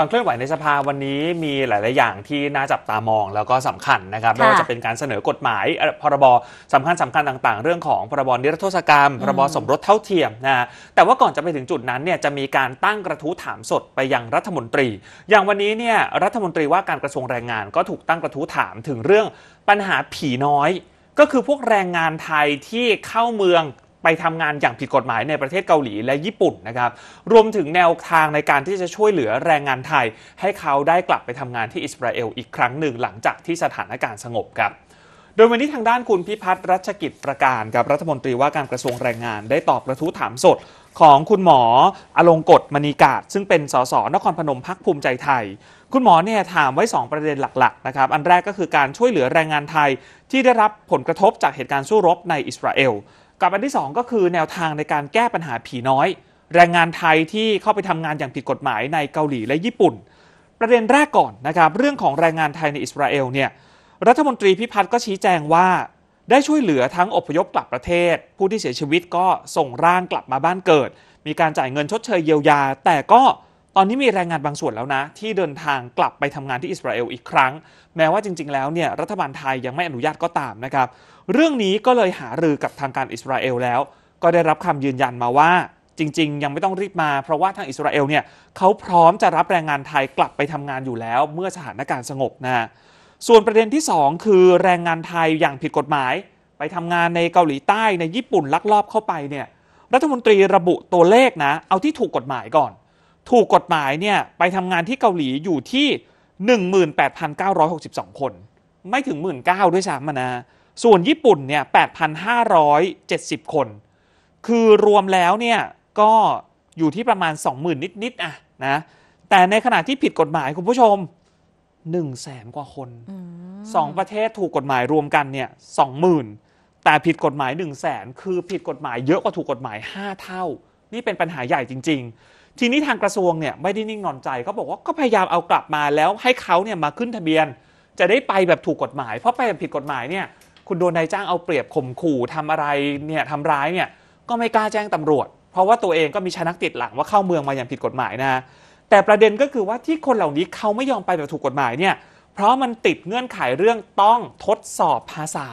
ความเคลื่อนไหวในสภาวันนี้มีหลาย ๆ อย่างที่น่าจับตามองแล้วก็สำคัญนะครับ ไม่ว่าจะเป็นการเสนอกฎหมาย พรบสำคัญสำคัญต่าง ๆ เรื่องของพรบนิรโทษกรรมพรบสมรสเท่าเทียมนะแต่ว่าก่อนจะไปถึงจุดนั้นเนี่ยจะมีการตั้งกระทู้ถามสดไปยังรัฐมนตรี อย่างวันนี้เนี่ยรัฐมนตรีว่าการกระทรวงแรงงานก็ถูกตั้งกระทู้ถามถึงเรื่องปัญหาผีน้อย ก็คือพวกแรงงานไทยที่เข้าเมืองไปทำงานอย่างผิดกฎหมายในประเทศเกาหลีและญี่ปุ่นนะครับ รวมถึงแนวทางในการที่จะช่วยเหลือแรงงานไทย ให้เขาได้กลับไปทำงานที่อิสราเอลอีกครั้งหนึ่งหลังจากที่สถานการณ์สงบครับ โดยวันนี้ทางด้านคุณพิพัฒน์รัชกิจประการกับรัฐมนตรีว่าการกระทรวงแรงงานได้ตอบกระทู้ถามสดของคุณหมออลงกฎมณีกาศ ซึ่งเป็นสสนครพนมพักภูมิใจไทย คุณหมอเนี่ยถามไว้ 2 ประเด็นหลักๆนะครับ อันแรกก็คือการช่วยเหลือแรงงานไทย ที่ได้รับผลกระทบจากเหตุการณ์สู้รบในอิสราเอลกับอันที่ 2 ก็คือแนวทางในการแก้ปัญหาผีน้อย แรงงานไทยที่เข้าไปทำงานอย่างผิดกฎหมายในเกาหลีและญี่ปุ่น ประเด็นแรกก่อนนะครับ เรื่องของแรงงานไทยในอิสราเอลเนี่ยรัฐมนตรีพิพัฒน์ก็ชี้แจงว่าได้ช่วยเหลือทั้งอพยพกลับประเทศ ผู้ที่เสียชีวิตก็ส่งร่างกลับมาบ้านเกิด มีการจ่ายเงินชดเชยเยียวยา แต่ก็ตอนนี้มีแรงงานบางส่วนแล้วนะ ที่เดินทางกลับไปทำงานที่อิสราเอลอีกครั้ง แม้ว่าจริงๆแล้วเนี่ยรัฐบาลไทยยังไม่อนุญาตก็ตามนะครับ เรื่องนี้ก็เลยหารือกับทางการอิสราเอลแล้ว ก็ได้รับคำยืนยันมาว่า จริง ๆ ยังไม่ต้องรีบมาเพราะว่าทางอิสราเอลเนี่ยเขาพร้อมจะรับแรงงานไทยกลับไปทำงานอยู่แล้ว เมื่อสถานการณ์สงบนะส่วนประเด็นที่ 2 คือ แรงงานไทยอย่างผิดกฎหมาย ไปทำงานในเกาหลีใต้ในญี่ปุ่นลักลอบเข้าไปเนี่ยรัฐมนตรีระบุตัวเลขนะเอาที่ถูกกฎหมายก่อนถูกกฎหมายเนี่ยไปทำงานที่เกาหลีอยู่ที่ 18,962 คน ไม่ถึง 19,000 ด้วยซ้ำนะ ส่วนญี่ปุ่นเนี่ย8,570 คน คือรวมแล้วเนี่ยก็อยู่ที่ประมาณ 20,000 นิดๆอ่ะนะแต่ในขณะที่ผิดกฎหมายคุณผู้ชม 1 0 0 0 0แสนกว่าคนสองประเทศถูกกฎหมายรวมกันเนี่ย20,000 แต่ผิดกฎหมาย 1 0 0 0 0แสนคือผิดกฎหมายเยอะกว่าถูกกฎหมาย 5 เท่า นี่เป็นปัญหาใหญ่จริงทีนี้ทางกระทรวงเนี่ยไม่ได้นิ่งนอนใจเขาบอกว่าก็พยายามเอากลับมาแล้วให้เขาเนี่ยมาขึ้นทะเบียน จะได้ไปแบบถูกกฎหมาย เพราะไปแบบผิดกฎหมายเนี่ยคุณโดนนายจ้างเอาเปรียบข่มขู่ทำอะไรเนี่ยทำร้ายเนี่ย ก็ไม่กล้าแจ้งตำรวจ เพราะว่าตัวเองก็มีชนักติดหลังว่าเข้าเมืองมาอย่างผิดกฎหมายนะแต่ประเด็นก็คือว่าที่คนเหล่านี้เขาไม่ยอมไปแบบถูกกฎหมายเนี่ยเพราะมันติดเงื่อนไขเรื่องต้องทดสอบภาษา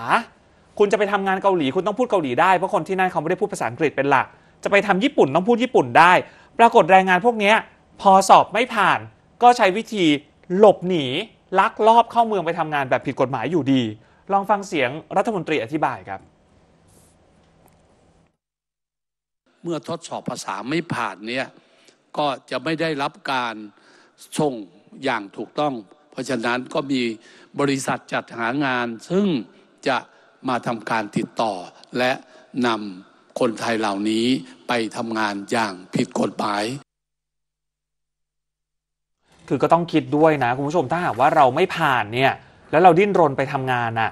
คุณจะไปทำงานเกาหลีคุณต้องพูดเกาหลีได้ เพราะคนที่นั่นเขาไม่ได้พูดภาษาอังกฤษเป็นหลัก จะไปทำญี่ปุ่นต้องพูดญี่ปุ่นได้ปรากฏแรงงานพวกนี้พอสอบไม่ผ่านก็ใช้วิธีหลบหนีลักลอบเข้าเมืองไปทำงานแบบผิดกฎหมายอยู่ดี ลองฟังเสียงรัฐมนตรีอธิบายครับ เมื่อทดสอบภาษาไม่ผ่านเนี่ยก็จะไม่ได้รับการส่งอย่างถูกต้อง เพราะฉะนั้นก็มีบริษัทจัดหางานซึ่งจะมาทำการติดต่อและนำคนไทยเหล่านี้ไปทำงานอย่างผิดกฎหมาย คือก็ต้องคิดด้วยนะ คุณผู้ชมถ้าหากว่าเราไม่ผ่านเนี่ย แล้วเราดิ้นรนไปทำงานอะ่ะ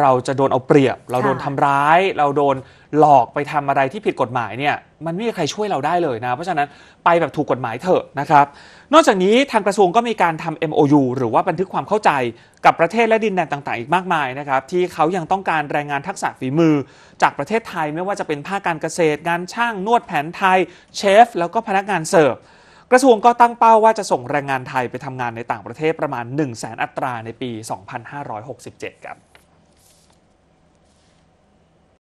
เราจะโดนเอาเปรียบ เราโดนทำร้าย เราโดนหลอกไปทำอะไรที่ผิดกฎหมายเนี่ยมันไม่มีใครช่วยเราได้เลยนะ เพราะฉะนั้นไปแบบถูกกฎหมายเถอะนะครับนอกจากนี้ทางกระทรวงก็มีการทำ MOU หรือว่าบันทึกความเข้าใจกับประเทศและดินแดนต่างๆอีกมากมายนะครับ ที่เขายังต้องการแรงงานทักษะฝีมือจากประเทศไทยไม่ว่าจะเป็นภาคการเกษตร งานช่างนวดแผนไทย เชฟ แล้วก็พนักงานเสิร์ฟกระทรวงก็ตั้งเป้าว่าจะส่งแรงงานไทยไปทำงานในต่างประเทศประมาณ 1 0 0 0 0แสนอัตราในปี 2567ครับ